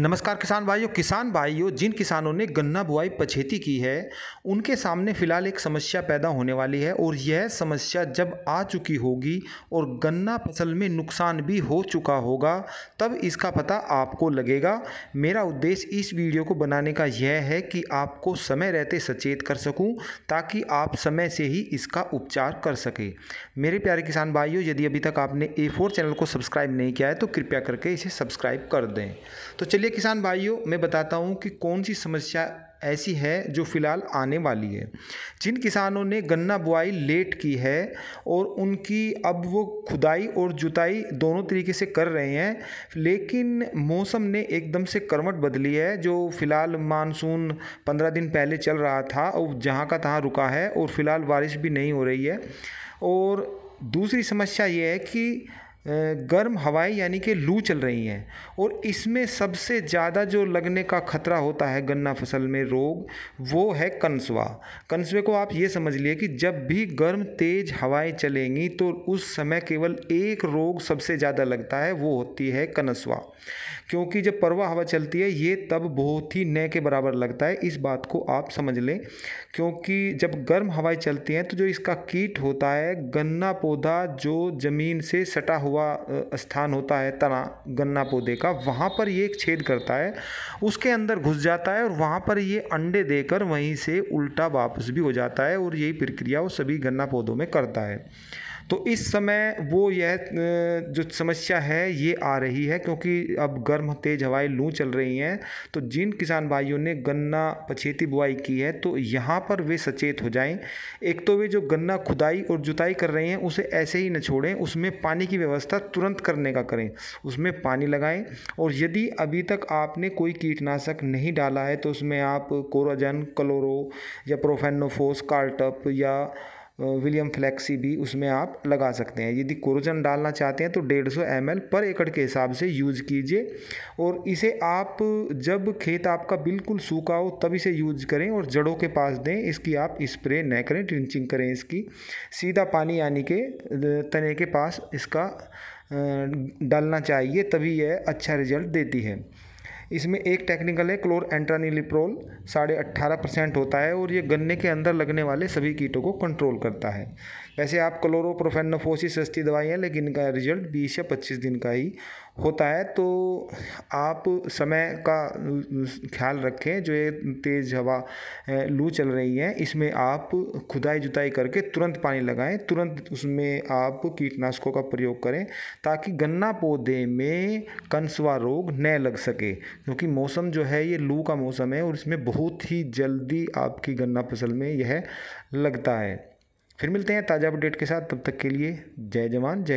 नमस्कार किसान भाइयों किसान भाइयों जिन किसानों ने गन्ना बुआई पछेती की है उनके सामने फिलहाल एक समस्या पैदा होने वाली है और यह समस्या जब आ चुकी होगी और गन्ना फसल में नुकसान भी हो चुका होगा तब इसका पता आपको लगेगा मेरा उद्देश्य इस वीडियो को बनाने का यह है कि आपको समय रहते सचेत कर सकूँ ताकि आप समय से ही इसका उपचार कर सकें मेरे प्यारे किसान भाइयों यदि अभी तक आपने ए फोर चैनल को सब्सक्राइब नहीं किया है तो कृपया करके इसे सब्सक्राइब कर दें तो चलिए इसलिए किसान भाइयों मैं बताता हूँ कि कौन सी समस्या ऐसी है जो फ़िलहाल आने वाली है जिन किसानों ने गन्ना बुआई लेट की है और उनकी अब वो खुदाई और जुताई दोनों तरीके से कर रहे हैं लेकिन मौसम ने एकदम से करवट बदली है जो फ़िलहाल मानसून पंद्रह दिन पहले चल रहा था और जहाँ का तहाँ रुका है और फ़िलहाल बारिश भी नहीं हो रही है और दूसरी समस्या ये है कि गर्म हवाएं यानी कि लू चल रही हैं और इसमें सबसे ज़्यादा जो लगने का खतरा होता है गन्ना फसल में रोग वो है कंसवा कंसवे को आप ये समझ लिए कि जब भी गर्म तेज हवाएं चलेंगी तो उस समय केवल एक रोग सबसे ज़्यादा लगता है वो होती है कनसवा क्योंकि जब परवा हवा चलती है ये तब बहुत ही न के बराबर लगता है इस बात को आप समझ लें क्योंकि जब गर्म हवाएं चलती हैं तो जो इसका कीट होता है गन्ना पौधा जो ज़मीन से सटा हुआ हुआ स्थान होता है तना गन्ना पौधे का वहाँ पर ये एक छेद करता है उसके अंदर घुस जाता है और वहाँ पर ये अंडे देकर वहीं से उल्टा वापस भी हो जाता है और यही प्रक्रिया वो सभी गन्ना पौधों में करता है तो इस समय वो यह जो समस्या है ये आ रही है क्योंकि अब गर्म तेज़ हवाएं लू चल रही हैं तो जिन किसान भाइयों ने गन्ना पछेती बुआई की है तो यहाँ पर वे सचेत हो जाएं एक तो वे जो गन्ना खुदाई और जुताई कर रहे हैं उसे ऐसे ही न छोड़ें उसमें पानी की व्यवस्था तुरंत करने का करें उसमें पानी लगाएं और यदि अभी तक आपने कोई कीटनाशक नहीं डाला है तो उसमें आप कोराजन क्लोरो या प्रोफेनोफोस कार्टअप या विलियम फ्लैक्सी भी उसमें आप लगा सकते हैं यदि कोरोजन डालना चाहते हैं तो 150 सौ पर एकड़ के हिसाब से यूज कीजिए और इसे आप जब खेत आपका बिल्कुल सूखा हो तब इसे यूज करें और जड़ों के पास दें इसकी आप स्प्रे न करें ट्रिंचिंग करें इसकी सीधा पानी यानी के तने के पास इसका डालना चाहिए तभी यह अच्छा रिजल्ट देती है इसमें एक टेक्निकल है क्लोर एंट्रानिलिप्रोल साढ़े अट्ठारह परसेंट होता है और ये गन्ने के अंदर लगने वाले सभी कीटों को कंट्रोल करता है वैसे आप क्लोरोप्रोफेनोफोसिस सस्ती दवाई है लेकिन इनका रिजल्ट बीस या पच्चीस दिन का ही होता है तो आप समय का ख्याल रखें जो ये तेज़ हवा लू चल रही है इसमें आप खुदाई जुताई करके तुरंत पानी लगाएं तुरंत उसमें आप कीटनाशकों का प्रयोग करें ताकि गन्ना पौधे में कंसवा रोग न लग सके क्योंकि मौसम जो है ये लू का मौसम है और इसमें बहुत ही जल्दी आपकी गन्ना फसल में यह लगता है फिर मिलते हैं ताज़ा अपडेट के साथ तब तक के लिए जय जवान जय